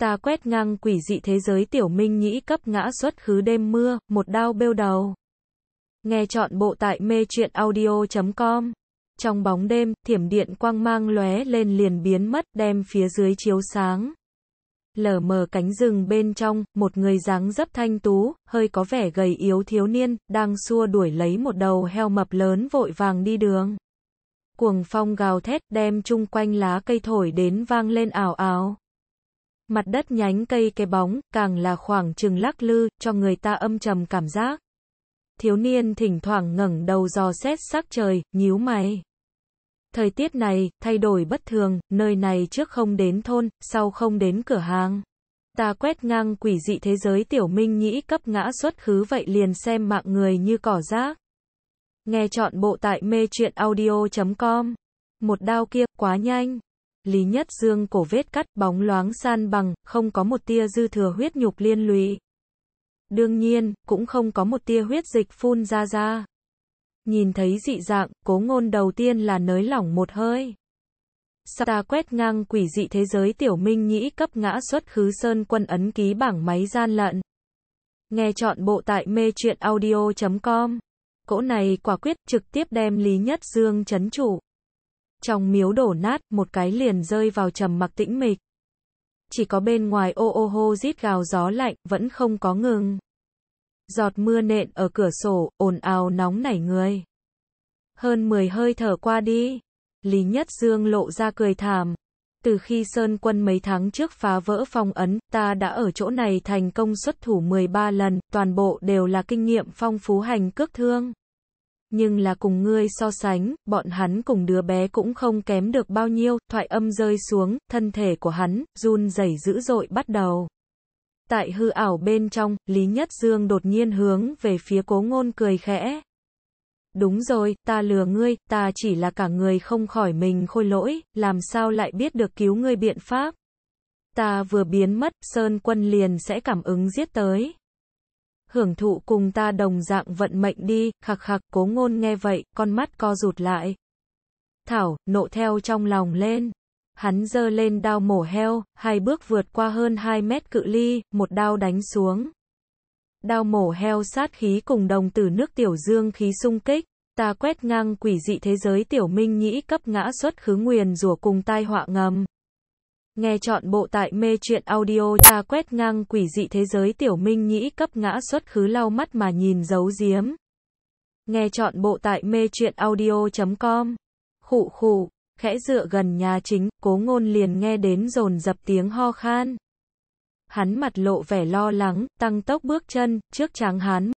ta quét ngang quỷ dị thế giới tiểu minh nhĩ cấp ngã xuất khứ đêm mưa, một đao bêu đầu. Nghe chọn bộ tại mê truyện audio.com. Trong bóng đêm, thiểm điện quang mang lóe lên liền biến mất, đem phía dưới chiếu sáng. Lờ mờ cánh rừng bên trong, một người dáng dấp thanh tú, hơi có vẻ gầy yếu thiếu niên, đang xua đuổi lấy một đầu heo mập lớn vội vàng đi đường. Cuồng phong gào thét đem chung quanh lá cây thổi đến vang lên ảo ảo mặt đất nhánh cây cái bóng, càng là khoảng trừng lắc lư, cho người ta âm trầm cảm giác. Thiếu niên thỉnh thoảng ngẩng đầu dò xét sắc trời, nhíu mày. Thời tiết này, thay đổi bất thường, nơi này trước không đến thôn, sau không đến cửa hàng. Ta quét ngang quỷ dị thế giới tiểu minh nhĩ cấp ngã xuất khứ vậy liền xem mạng người như cỏ rác. Nghe chọn bộ tại mê truyện audio.com. Một đao kia, quá nhanh. Lý Nhất Dương cổ vết cắt, bóng loáng san bằng, không có một tia dư thừa huyết nhục liên lụy. Đương nhiên, cũng không có một tia huyết dịch phun ra ra. Nhìn thấy dị dạng, cố ngôn đầu tiên là nới lỏng một hơi. Sao ta quét ngang quỷ dị thế giới tiểu minh nhĩ cấp ngã xuất khứ sơn quân ấn ký bảng máy gian lận. Nghe chọn bộ tại mê chuyện audio.com. Cỗ này quả quyết trực tiếp đem Lý Nhất Dương chấn chủ trong miếu đổ nát, một cái liền rơi vào trầm mặc tĩnh mịch. Chỉ có bên ngoài ô ô hô rít gào gió lạnh, vẫn không có ngừng. Giọt mưa nện ở cửa sổ, ồn ào nóng nảy người. Hơn 10 hơi thở qua đi, Lý Nhất Dương lộ ra cười thảm. Từ khi Sơn quân mấy tháng trước phá vỡ phong ấn, ta đã ở chỗ này thành công xuất thủ 13 lần, toàn bộ đều là kinh nghiệm phong phú hành cước thương nhưng là cùng ngươi so sánh, bọn hắn cùng đứa bé cũng không kém được bao nhiêu, thoại âm rơi xuống, thân thể của hắn, run rẩy dữ dội bắt đầu. Tại hư ảo bên trong, Lý Nhất Dương đột nhiên hướng về phía cố ngôn cười khẽ. Đúng rồi, ta lừa ngươi, ta chỉ là cả người không khỏi mình khôi lỗi, làm sao lại biết được cứu ngươi biện pháp. Ta vừa biến mất, Sơn Quân liền sẽ cảm ứng giết tới hưởng thụ cùng ta đồng dạng vận mệnh đi, khạc khạc, cố ngôn nghe vậy, con mắt co rụt lại. Thảo, nộ theo trong lòng lên. Hắn giơ lên đao mổ heo, hai bước vượt qua hơn 2 mét cự ly, một đao đánh xuống. Đao mổ heo sát khí cùng đồng từ nước tiểu dương khí sung kích, ta quét ngang quỷ dị thế giới tiểu minh nhĩ cấp ngã xuất khứ nguyền rủa cùng tai họa ngầm. Nghe chọn bộ tại mê truyện audio ta quét ngang quỷ dị thế giới tiểu minh nhĩ cấp ngã xuất khứ lau mắt mà nhìn giấu giếm. Nghe chọn bộ tại mê truyện audio.com. Khụ khụ, khẽ dựa gần nhà chính, cố ngôn liền nghe đến rồn dập tiếng ho khan. Hắn mặt lộ vẻ lo lắng, tăng tốc bước chân, trước tráng hán